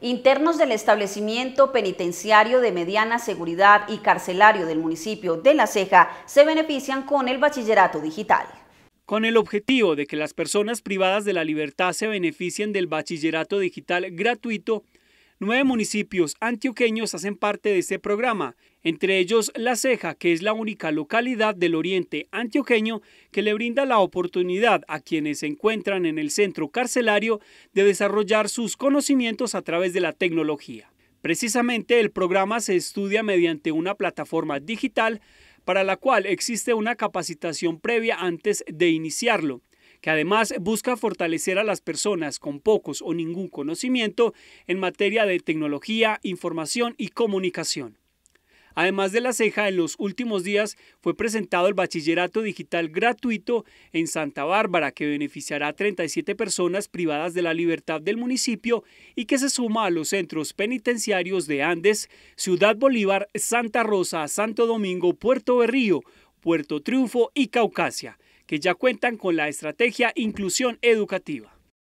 Internos del establecimiento penitenciario de mediana seguridad y carcelario del municipio de La Ceja se benefician con el bachillerato digital. Con el objetivo de que las personas privadas de la libertad se beneficien del bachillerato digital gratuito, Nueve municipios antioqueños hacen parte de este programa, entre ellos La Ceja, que es la única localidad del oriente antioqueño que le brinda la oportunidad a quienes se encuentran en el centro carcelario de desarrollar sus conocimientos a través de la tecnología. Precisamente el programa se estudia mediante una plataforma digital para la cual existe una capacitación previa antes de iniciarlo que además busca fortalecer a las personas con pocos o ningún conocimiento en materia de tecnología, información y comunicación. Además de la ceja, en los últimos días fue presentado el bachillerato digital gratuito en Santa Bárbara, que beneficiará a 37 personas privadas de la libertad del municipio y que se suma a los centros penitenciarios de Andes, Ciudad Bolívar, Santa Rosa, Santo Domingo, Puerto Berrío, Puerto Triunfo y Caucasia que ya cuentan con la estrategia Inclusión Educativa.